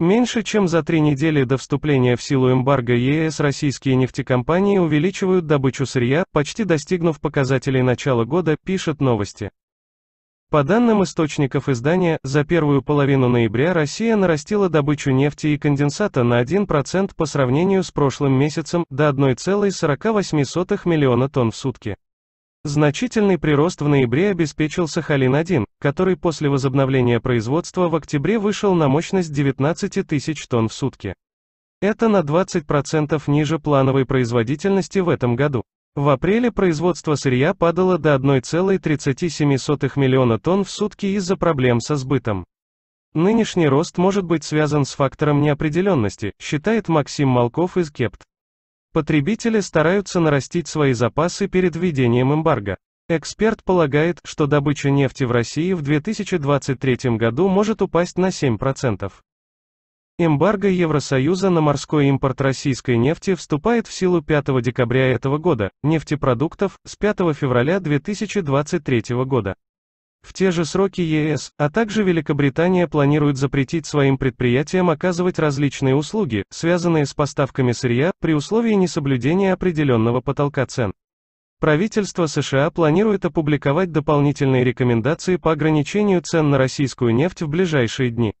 Меньше чем за три недели до вступления в силу эмбарго ЕС российские нефтекомпании увеличивают добычу сырья, почти достигнув показателей начала года, пишет новости. По данным источников издания, за первую половину ноября Россия нарастила добычу нефти и конденсата на 1% по сравнению с прошлым месяцем, до 1,48 миллиона тонн в сутки. Значительный прирост в ноябре обеспечил Сахалин-1, который после возобновления производства в октябре вышел на мощность 19 тысяч тонн в сутки. Это на 20% ниже плановой производительности в этом году. В апреле производство сырья падало до 1,37 миллиона тонн в сутки из-за проблем со сбытом. Нынешний рост может быть связан с фактором неопределенности, считает Максим Малков из Кепт. Потребители стараются нарастить свои запасы перед введением эмбарго. Эксперт полагает, что добыча нефти в России в 2023 году может упасть на 7%. Эмбарго Евросоюза на морской импорт российской нефти вступает в силу 5 декабря этого года, нефтепродуктов – с 5 февраля 2023 года. В те же сроки ЕС, а также Великобритания планируют запретить своим предприятиям оказывать различные услуги, связанные с поставками сырья, при условии несоблюдения определенного потолка цен. Правительство США планирует опубликовать дополнительные рекомендации по ограничению цен на российскую нефть в ближайшие дни.